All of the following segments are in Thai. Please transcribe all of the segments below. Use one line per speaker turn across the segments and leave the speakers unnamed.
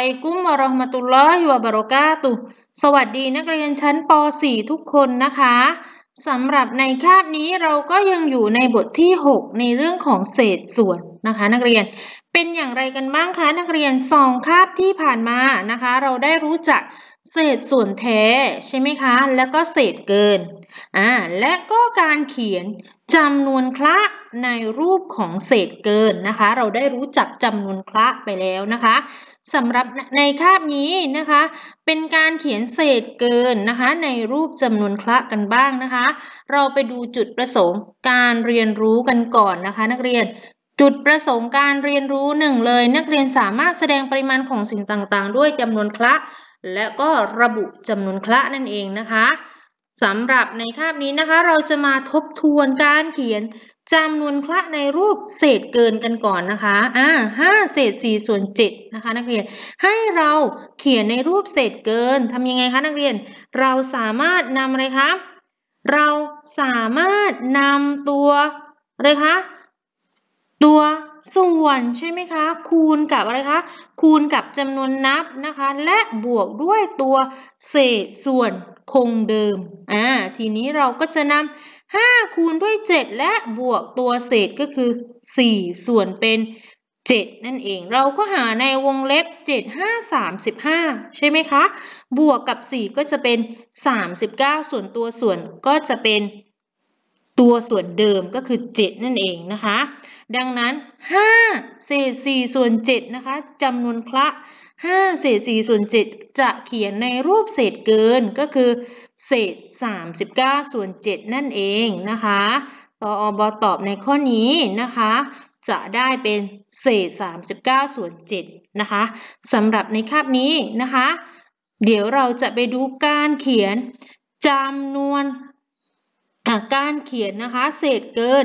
ัยกุมวะรอมะตุลลอฮิวะบะเราะกาตุ สวัสดี นักเรียนชั้น ป .4 ทุกคนนะคะสำหรับในคาบนี้เราก็ยังอยู่ในบทที่ 6 ในเรื่องของเศษส่วนนะคะ นักเรียน เป็นอย่างไรกันบ้าง คะ นักเรียนสองคาบที่ผ่านมา นะคะ เราได้รู้จักเศษส่วนแท้ ใช่ไหมคะ แล้วก็เศษเกิน อ่าและก็การเขียนจำนวนคละในรูปของเศษเกินนะคะ เราได้รู้จักจำนวนคละไปแล้วนะคะสำหรับในคาบนี้นะคะเป็นการเขียนเศษเกินนะคะในรูปจำนวนคละกันบ้างนะคะ เราไปดูจุดประสงค์การเรียนรู้กันก่อนนะคะ นักเรียนจุดประสงค์การเรียนรู้หนึ่งเลย นักเรียนสามารถแสดงปริมาณของสิ่งต่างๆ ด้วยจำนวนคละ และก็ระบุจำนวนคละนั่นเองนะคะสำหรับในคาบนี้นะคะเราจะมาทบทวนการเขียนจำนวนคละในรูปเศษเกินกันก่อนนะคะ อ่าห้าเศษสี่ส่วนเจ็ดนะคะนักเรียน ให้เราเขียนในรูปเศษเกิน ทำยังไงคะนักเรียน เราสามารถนำอะไรคะ เราสามารถนำตัวอะไรคะ ตัวส่วนใช่ไหมคะ คูณกับอะไรคะ คูณกับจำนวนนับนะคะ และบวกด้วยตัวเศษส่วนคงเดิมอ่าทีนี้เราก็จะนำ5คูณด้วย 7และบวกตัวเศษก็คือ4 ส่วนเป็น 7 นั่นเอง เราก็หาในวงเล็บ7 5 35 ใช่ไหมคะ บวกกับ4ก็จะเป็น 39 ส่วนตัวส่วนก็จะเป็น ตัวส่วนเดิมก็คือ 7 นั่นเองนะคะดังนั้น 5เศษ4ส่วน 7 นะคะ จำนวนคละ5เศษ4ส่วน 7 จะเขียนในรูปเศษเกิน ก็คือ เศษ 39 ส่วน 7 นั่นเองนะคะตออบตอบในข้อนี้นะคะ จะได้เป็นเศษ 39 ส่วน7นะคะสำหรับในคาบนี้นะคะ เดี๋ยวเราจะไปดูการเขียนจำนวน การเขียนนะคะ เศษเกิน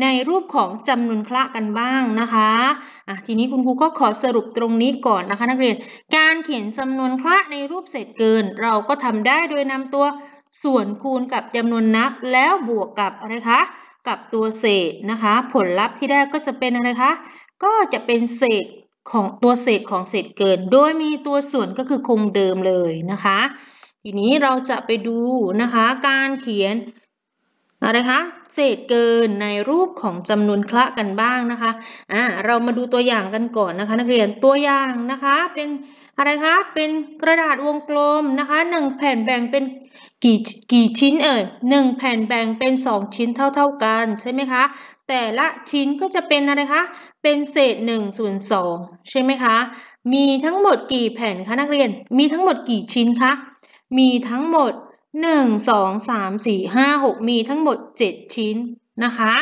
ในรูปของจำนวนคละกันบ้างนะคะะทีนี้คุณครูก็ขอสรุปตรงนี้ก่อนนะคะนักเรียน การเขียนจำนวนคละในรูปเศษเกิน เราก็ทำได้โดยนำตัวส่วนคูณกับจำนวนนับแล้วบวกกับอะไรคะ กับตัวเศษนะคะ ผลลัพธ์ที่ได้ก็จะเป็นอะไรคะ ก็จะเป็นเศษของตัวเศษของเศษเกิน โดยมีตัวส่วนก็คือคงเดิมเลยนะคะ ทีนี้เราจะไปดูนะคะการเขียนเอาละคะเศษเกินในรูปของจำนวนคละกันบ้างนะคะอ่าเรามาดูตัวอย่างกันก่อนนะคะนักเรียนตัวอย่างนะคะเป็นอะไรคะเป็นกระดาษวงกลมนะคะหนึ่งแผ่นแบ่งเป็นกี่กี่ชิ้นเอ่ยหนึ่งแผ่นแบ่งเป็นสองชิ้นเท่าเท่ากันใช่ไหมคะแต่ละชิ้นก็จะเป็นอะไรคะเป็นเศษหนึ่งส่วนสองใช่ไหมคะมีทั้งหมดกี่แผ่นคะนักเรียนมีทั้งหมดกี่ชิ้นคะมีทั้งหมดหนึ่งสองสามสี่ห้าหกมีทั้งหมดเจ็ดชิ้นนะคะ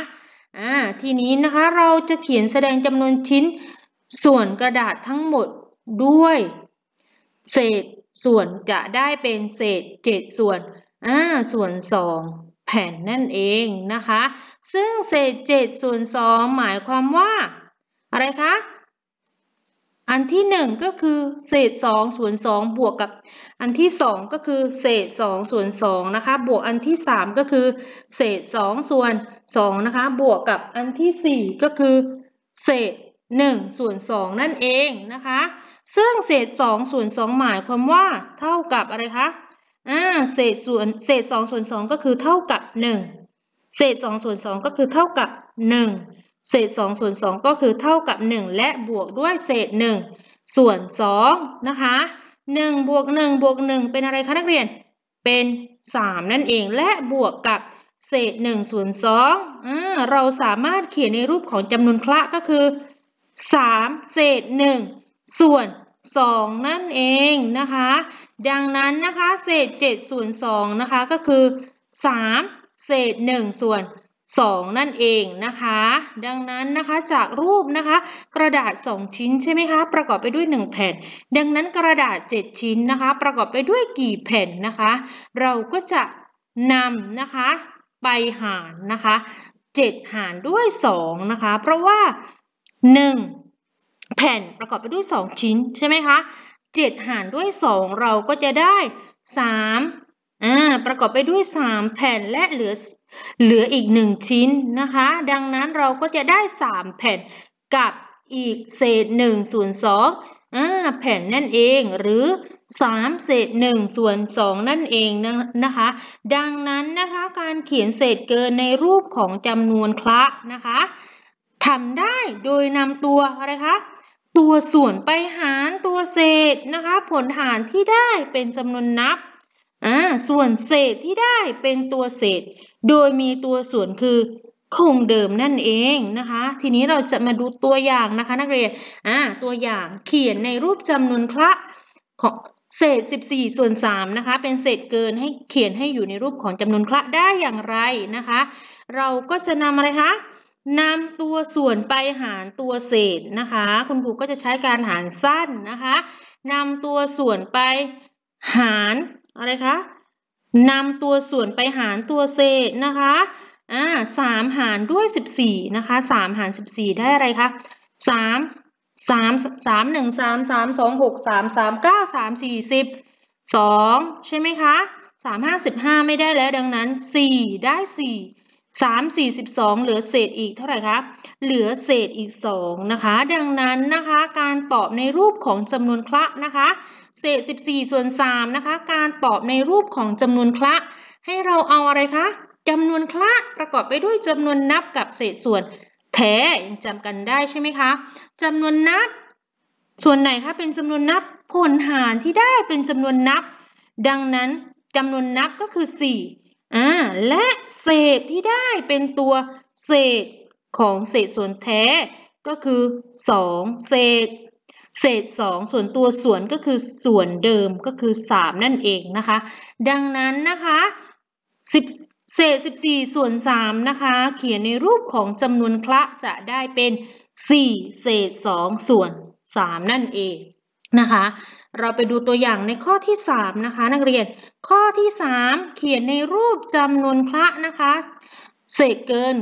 อ่าทีนี้นะคะเราจะเขียนแสดงจำนวนชิ้นส่วนกระดาษทั้งหมดด้วย เศษส่วนจะได้เป็นเศษเจ็ดส่วนอ่าส่วนสองแผ่นนั่นเองนะคะ ซึ่งเศษเจ็ดส่วนสองหมายความว่า อะไรคะอันที่1ก็คือเศษ2ส่วน2บวกกับอันที่2ก็คือเศษ2ส่วน2นะคะบวกอันที่3ก็คือ เศษ2ส่วน2นะคะบวกกับอันที่4ก็คือ เศษ1ส่วน2นั่นเองนะคะซึ่งเศษ2ส่วน2หมายความว่าเท่ากับอะไรคะอ่าเศษส่วนเศษ2ส่วน2ก็คือเท่ากับ 1 เศษ2ส่วน2ก็คือเท่ากับ1เศษ2ส่วน2ก็คือเท่ากับ 1 และบวกด้วยเศษ 1 ส่วน2นะคะ1บวก1บวก1เป็นอะไรคะนักเรียนเป็น 3 นั่นเองและบวกกับเศษ1ส่วน2เราสามารถเขียนในรูปของจำนวนคละก็คือ 3 เศษ 1 ส่วน 2 นั่นเองนะคะ ดังนั้นนะคะเศษ7ส่วน2นะคะก็คือ 3 เศษ 1 ส่วน2 2 นั่นเองนะคะ ดังนั้นนะคะจากรูปนะคะกระดาษ 2 ชิ้นใช่ไหมคะประกอบไปด้วย 1 แผ่น ดังนั้นกระดาษ7ชิ้นนะคะประกอบไปด้วยกี่แผ่นนะคะเราก็จะนำนะคะไปหารนะคะ7หารด้วย2นะคะเพราะว่า 1 แผ่นประกอบไปด้วย 2 ชิ้นใช่ไหมคะ7หารด้วย2เราก็จะได้3อ่าประกอบไปด้วย3แผ่นและเหลือเหลืออีกหนึ่งชิ้นนะคะ ดังนั้นเราก็จะได้ 3 แผ่นกับอีกเศษ1ส่วน2องแผ่นนั่นเองหรือ 3 เศษ1ส่วน2นั่นเองนะคะ ดังนั้นนะคะ การเขียนเศษเกินในรูปของจำนวนคละนะคะทำได้โดยนำตัวอะไรคะตัวส่วนไปหารตัวเศษนะคะ ผลหารที่ได้เป็นจำนวนนับอ่าส่วนเศษที่ได้เป็นตัวเศษ โดยมีตัวส่วนคือคงเดิมนั่นเองนะคะทีนี้เราจะมาดูตัวอย่างนะคะนักเรียนอ่าตัวอย่างเขียนในรูปจำนวนคละของเศษ 14ส่วน3นะคะเป็นเศษเกินให้เขียนให้อยู่ในรูปของจำนวนคละได้อย่างไรนะคะเราก็จะนำอะไรคะนำตัวส่วนไปหารตัวเศษนะคะคุณครูก็จะใช้การหารสั้นนะคะนำตัวส่วนไปหารอะไรคะ นำตัวส่วนไปหารตัวเศษนะคะ อ่าสามหารด้วยสิบสี่นะคะ สามหารสิบสี่ได้อะไรคะสามสามสามหนึ่งสามสามสองหกสามสามเก้าสามสี่สิบสองใช่ไหมคะสามห้าสิบห้าไม่ได้แล้วดังนั้นสี่ได้สี่ สามสี่สิบสองเหลือเศษอีกเท่าไหร่คะ เหลือเศษอีกสองนะคะ ดังนั้นนะคะ การตอบในรูปของจำนวนคละนะคะเศษ 14 ส่วน3นะคะ การตอบในรูปของจำนวนคละ ให้เราเอาอะไรคะ จำนวนคละประกอบไปด้วยจำนวนนับกับเศษส่วนแท้จำกันได้ใช่ไหมคะ จำนวนนับ ส่วนไหนคะ เป็นจำนวนนับผลหารที่ได้เป็นจำนวนนับ ดังนั้นจำนวนนับก็คือ 4 อ่า และเศษที่ได้เป็นตัวเศษของเศษส่วนแท้ ก็คือ 2 เศษเศษ2ส่วนตัวส่วนก็คือส่วนเดิมก็คือ 3 นั่นเองนะคะ ดังนั้นนะคะ10เศษ14ส่วน3นะคะเขียนในรูปของจำนวนคละจะได้เป็น4เศษ2ส่วน3นั่นเองนะคะ เราไปดูตัวอย่างในข้อที่3นะคะนักเรียนข้อที่ 3 เขียนในรูปจำนวนคละ นะคะเศษเกิน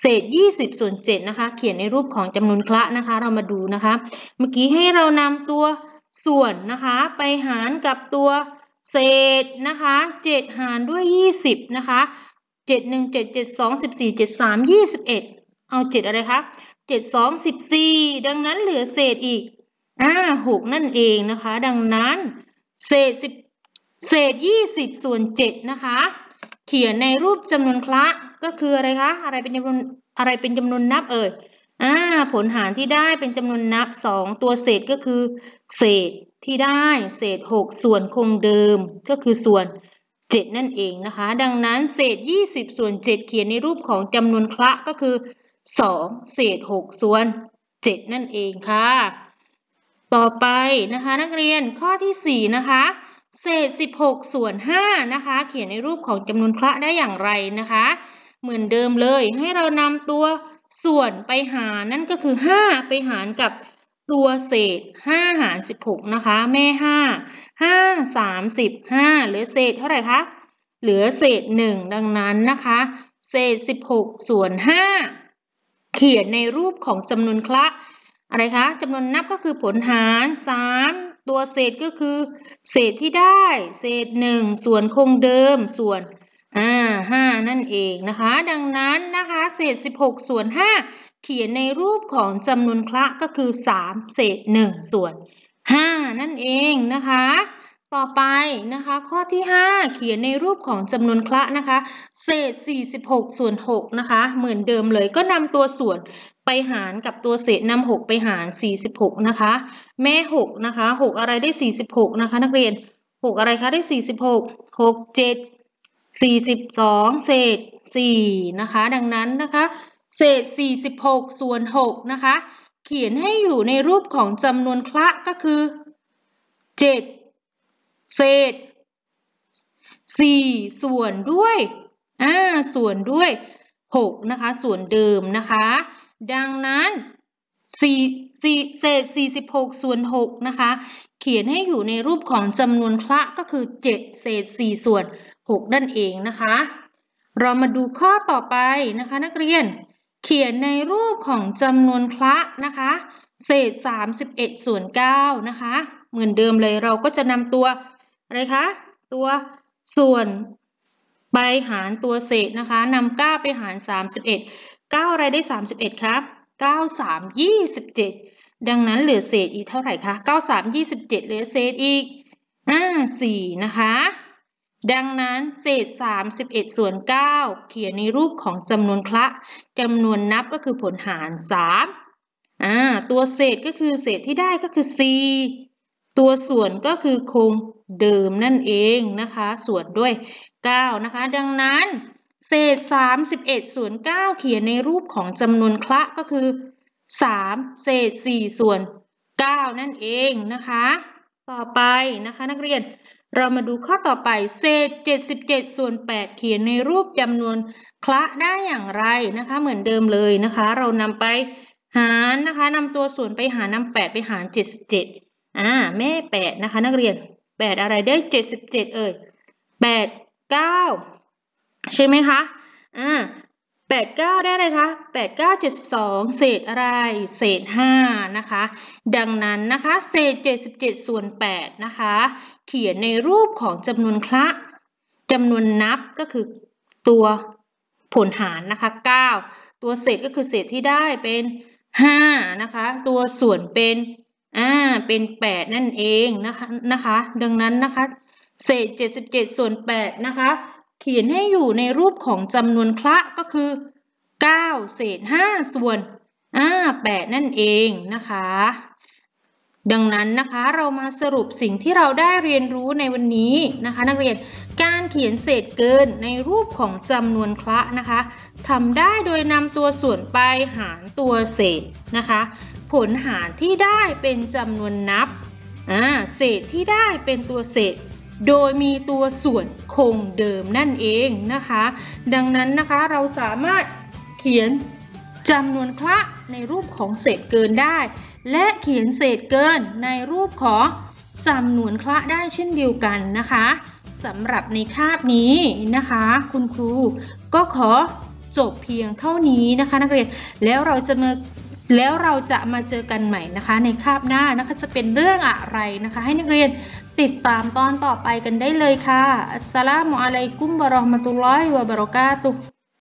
เศษ 20 ส่วน7นะคะ เขียนในรูปของจำนวนคละนะคะ เรามาดูนะคะ เมื่อกี้ให้เรานำตัวส่วนนะคะ ไปหารกับตัวเศษนะคะ 7 หารด้วย 20 นะคะ 7 1 7 7 2 14 7 3 21 เอา 7 อะไรคะ 7 2 14 ดังนั้นเหลือเศษอีกอ่า6นั่นเองนะคะ ดังนั้นเศษ 10 เศษ 20 ส่วน7นะคะเขียนในรูปจำนวนคละก็คืออะไรคะ อะไรเป็นจำนวนอะไรเป็นจำนวนนับเอ่ยอ่าผลหารที่ได้เป็นจำนวนนับ 2 ตัวเศษก็คือ เศษที่ได้ เศษ6ส่วนคงเดิม ก็คือส่วน 7 นั่นเองนะคะ ดังนั้นเศษ 20ส่วน7เขียนในรูปของจำนวนคละก็คือ2เศษ6ส่วน7นั่นเองค่ะ ต่อไปนะคะ นักเรียนข้อที่4นะคะเศษ 16ส่วน5นะคะ เขียนในรูปของจำนวนคละได้อย่างไรนะคะ เหมือนเดิมเลย ให้เรานำตัวส่วนไปหารนั่นก็คือ 5 ไปหารกับตัวเศษ 5 หาร 16 นะคะ แม่ 5 5 35 เหลือเศษเท่าไหร่คะ เหลือเศษ 1 ดังนั้นนะคะ เศษ 16ส่วน5เขียนในรูปของจำนวนคละอะไรคะจำนวนนับก็คือผลหาร 3ตัวเศษก็คือเศษที่ได้ เศษหนึ่งส่วนคงเดิมส่วนอ่าห้านั่นเองนะคะ ดังนั้นนะคะ เศษ 16 ส่วน 5 เขียนในรูปของจำนวนคละก็คือ 3 เศษ 1 ส่วน 5 นั่นเองนะคะต่อไปนะคะข้อที่ 5 เขียนในรูปของจำนวนคละนะคะเศษ 46 ส่วน6นะคะเหมือนเดิมเลยก็นำตัวส่วนไปหารกับตัวเศษนำ6ไปหาร 46นะคะแม่6นะคะ6อะไรได้ 46นะคะนักเรียน 6 อะไรคะได้ 46 6 7 42 เศษ4นะคะดังนั้นนะคะเศษ 46 ส่วน6นะคะเขียนให้อยู่ในรูปของจำนวนคละก็คือ 7เศษสี่ส่วนด้วยอ่าส่วนด้วยหกนะคะส่วนเดิมนะคะดังนั้นสี่สี่เศษสี่สิบหกส่วนหกนะคะเขียนให้อยู่ในรูปของจำนวนคละก็คือเจ็ดเศษสี่ส่วนหกนั่นเองนะคะเรามาดูข้อต่อไปนะคะนักเรียนเขียนในรูปของจำนวนคละนะคะเศษ31ส่วน9นะคะ เหมือนเดิมเลยเราก็จะนำตัวอะไรคะ ตัวส่วนไปหารตัวเศษนะคะนำเก้าไปหารสามสิบเอ็ดเก้าอะไรได้สามสิบเอ็ดครับเก้าสามยี่สิบเจ็ดดังนั้นเหลือเศษอีกเท่าไหร่คะเก้าสามยี่สิบเจ็ดเหลือเศษอีกห้าสี่นะคะ ดังนั้นเศษสามิบเอ็ดส่วนเก้าเขียนในรูปของจำนวนคละจำนวนนับก็คือผลหารสามอ่าตัวเศษก็คือเศษที่ได้ก็คือ c ตัวส่วนก็คือคงดิมนั่นเองนะคะส่วนด้วย 9 นะคะดังนั้น เศษ 31ส่วน9เขียนในรูปของจำนวนคละก็คือ 3 เศษ 4 ส่วน 9 นั่นเองนะคะต่อไปนะคะนักเรียนเรามาดูข้อต่อไปเศษ 77ส่วน8เขียนในรูปจำนวนคละได้อย่างไรนะคะ เหมือนเดิมเลยนะคะ เรานำไปหารนะคะนำตัวส่วนไปหารนำ8 ไปหาร 77 อ่าแม่8 นะคะ นักเรียนแปดอะไรได้เจ็ดสิบเจ็ดเอ่ยแปดเก้าใช่ไหมคะอ่าแปดเก้าได้เลยคะแปดเก้าเจ็ดสิบสองเศษอะไร เศษห้านะคะ ดังนั้นนะคะ เศษเจ็ดสิบเจ็ดส่วนแปดนะคะ เขียนในรูปของจำนวนคละจำนวนนับก็คือตัวผลหารนะคะเก้าตัวเศษก็คือเศษที่ได้เป็นห้านะคะ ตัวส่วนเป็นอ่าเป็น 8 นั่นเองนะคะนะคะดังนั้นนะคะเศษ77 ส่วน8นะคะเขียนให้อยู่ในรูปของจำนวนคละ ก็คือ 9 เศษ5ส่วนอ่า8นั่นเองนะคะ ดังนั้นนะคะเรามาสรุปสิ่งที่เราได้เรียนรู้ในวันนี้นะคะ นักเรียนการเขียนเศษเกินในรูปของจำนวนคละนะคะทำได้โดยนำตัวส่วนไปหารตัวเศษนะคะผลหารที่ได้เป็นจำนวนนับ เศษที่ได้เป็นตัวเศษ โดยมีตัวส่วนคงเดิมนั่นเองนะคะ ดังนั้นนะคะเราสามารถเขียนจำนวนคละในรูปของเศษเกินได้ และเขียนเศษเกินในรูปของจำนวนคละได้เช่นเดียวกันนะคะสำหรับในคาบนี้นะคะ คุณครูก็ขอจบเพียงเท่านี้นะคะนักเรียน แล้วเราจะมาแล้วเราจะมาเจอกันใหม่นะคะ ในคาบหน้านะคะจะเป็นเรื่องอะไรนะคะ ให้นักเรียนติดตามตอนต่อไปกันได้เลยค่ะอัสสลามุอะลัยกุมบะรอหมะตุลลอฮิวะบะเราะกาตุฮ์